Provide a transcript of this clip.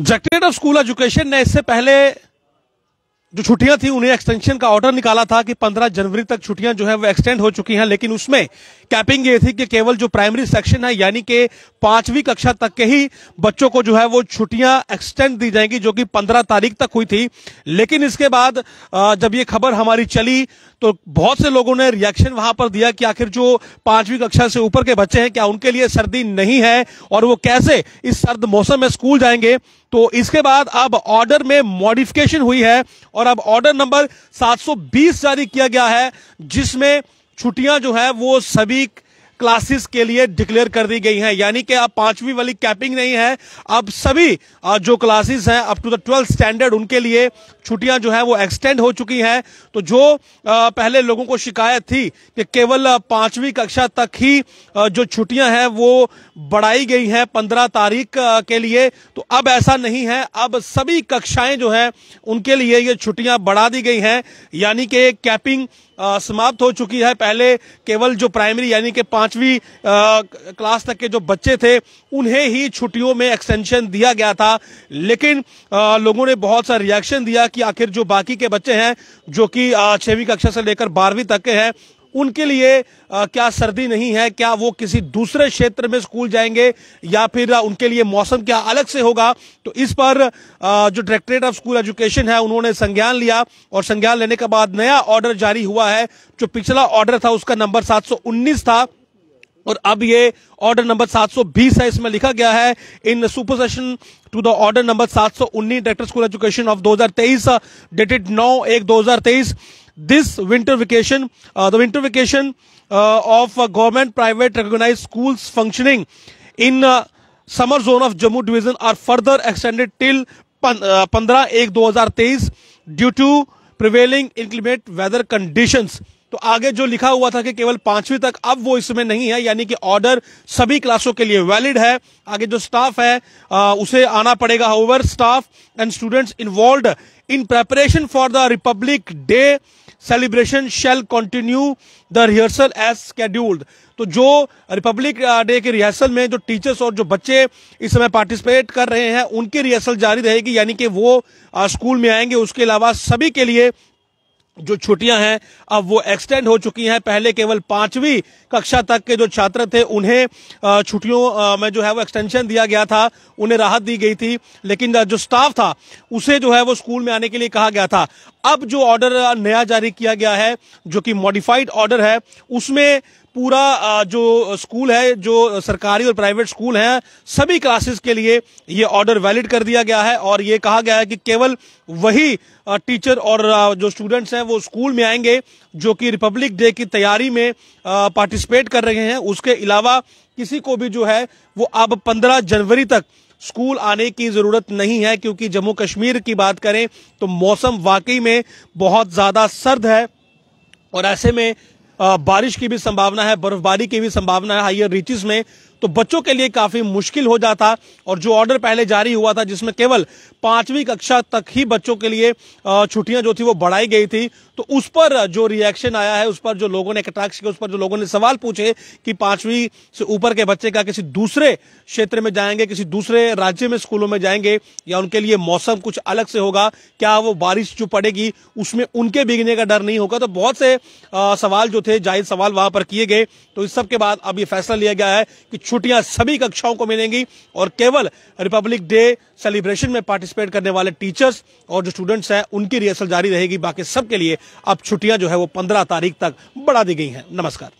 Directorate of school education ने इससे पहले जो छुट्टियां थी उन्हें एक्सटेंशन का ऑर्डर निकाला था कि 15 जनवरी तक छुट्टियां जो है वो एक्सटेंड हो चुकी हैं लेकिन उसमें कैपिंग ये थी कि केवल जो प्राइमरी सेक्शन है यानी कि पांचवी कक्षा तक के ही बच्चों को जो है वो छुट्टियां एक्सटेंड दी जाएंगी जो कि 15 तारीख तक हुई थी लेकिन इसके बाद जब ये खबर हमारी चली तो बहुत से लोगों ने रिएक्शन वहां पर दिया कि आखिर जो पांचवी कक्षा से ऊपर के बच्चे हैं क्या उनके लिए सर्दी नहीं है और वो कैसे इस सर्द मौसम में स्कूल जाएंगे तो इसके बाद अब ऑर्डर में मॉडिफिकेशन हुई है और अब ऑर्डर नंबर 720 जारी किया गया है जिसमें छुट्टियां जो है वो सभी क्लासेस के लिए डिक्लेयर कर दी गई हैं यानी कि अब पांचवी वाली कैपिंग नहीं है अब सभी जो क्लासेस हैं up to the twelfth standard उनके लिए छुट्टियां जो है वो एक्सटेंड हो चुकी हैं तो जो पहले लोगों को शिकायत थी कि केवल पांचवी कक्षा तक ही जो छुट्टियां हैं वो बढ़ाई गई हैं पंद्रह तारीख के लिए तो अब ऐसा नहीं है अब सभी कक्षाएं जो है उनके लिए ये छुट्टियां बढ़ा दी गई हैं यानी कि कैपिंग समाप्त हो चुकी है पहले केवल जो प्राइमरी यानी कि पांचवी क्लास तक के जो बच्चे थे उन्हें ही छुट्टियों में एक्सटेंशन दिया गया था लेकिन आ, लोगों ने बहुत सा रिएक्शन दिया कि आखिर जो बाकी के बच्चे हैं जो कि छठवीं कक्षा से लेकर बारहवीं तक के हैं उनके लिए आ, क्या सर्दी नहीं है क्या वो किसी दूसरे क्षेत्र में स्कूल जाएंगे या फिर उनके लिए मौसम क्या अलग से होगा तो इस पर आ, जो डायरेक्टरेट ऑफ स्कूल एजुकेशन है उन्होंने संज्ञान लिया और संज्ञान लेने के बाद नया ऑर्डर जारी हुआ है जो पिछला ऑर्डर था उसका नंबर 719 था और अब ये ऑर्डर नंबर 720 है इसमें लिखा गया है in supersession to the order number सात director school education of 2023 dated नौ एक 2023 this winter vacation, uh, the winter vacation uh, of uh, government private recognized schools functioning in uh, summer zone of Jammu division are further extended till uh, 15-1-2023 due to prevailing inclement weather conditions. तो आगे जो लिखा हुआ था कि केवल पांचवी तक अब वो इसमें नहीं है यानी कि ऑर्डर सभी क्लासों के लिए वैलिड है आगे जो स्टाफ है आ, उसे आना पड़ेगा however staff and students involve in preparation for the republic day celebration shall continue the rehearsal as scheduled तो जो रिपब्लिक डे uh, के रिहर्सल में जो टीचर्स और जो बच्चे इस समय पार्टिसिपेट कर रहे हैं उनकी रिहर्सल जारी रहेगी यानी कि वो स्कूल uh, में आएंगे उसके अलावा सभी के लिए जो छुट्टियां हैं अब वो एक्सटेंड हो चुकी हैं पहले केवल पांचवी कक्षा तक के जो छात्र थे उन्हें uh, छुट्टियों में जो है वो एक्सटेंशन दिया गया था उन्हें राहत दी गई थी लेकिन जो स्टाफ था उसे जो है वो स्कूल में आने के लिए कहा गया था अब जो ऑर्डर नया जारी किया गया है जो कि मॉडिफाइड ऑर्डर है उसमें पूरा जो स्कूल है जो सरकारी और प्राइवेट स्कूल हैं सभी क्लासेस के लिए ये ऑर्डर वैलिड कर दिया गया है और ये कहा गया है कि केवल वही टीचर और जो स्टूडेंट्स हैं वो स्कूल में आएंगे जो कि रिपब्लिक डे की तैयारी में पार्टिसिपेट कर रहे हैं उसके अलावा किसी को भी जो है वो अब पंद्रह जनवरी तक स्कूल आने की ज़रूरत नहीं है क्योंकि जम्मू कश्मीर की बात करें तो मौसम वाकई में बहुत ज़्यादा सर्द है और ऐसे में बारिश की भी संभावना है बर्फबारी की भी संभावना है हाइयर रीचिस में तो बच्चों के लिए काफ़ी मुश्किल हो जाता और जो ऑर्डर पहले जारी हुआ था जिसमें केवल पांचवी कक्षा तक ही बच्चों के लिए छुट्टियां जो थी वो बढ़ाई गई थी तो उस पर जो रिएक्शन आया है उस पर जो लोगों ने कटाक्ष किया उस पर जो लोगों ने सवाल पूछे कि पांचवी से ऊपर के बच्चे का किसी दूसरे क्षेत्र में जाएंगे किसी दूसरे राज्य में स्कूलों में जाएंगे या उनके लिए मौसम कुछ अलग से होगा क्या वो बारिश जो पड़ेगी उसमें उनके भीगने का डर नहीं होगा तो बहुत से सवाल जो थे जायज सवाल वहां पर किए गए तो इस सब के बाद अब ये फैसला लिया गया है कि छुट्टियां सभी कक्षाओं को मिलेंगी और केवल रिपब्लिक डे सेलिब्रेशन में पार्टिसिपेट करने वाले टीचर्स और जो स्टूडेंट्स हैं उनकी रिहर्सल जारी रहेगी बाकी सबके लिए अब छुट्टियां जो है वो पंद्रह तारीख तक बढ़ा दी गई हैं नमस्कार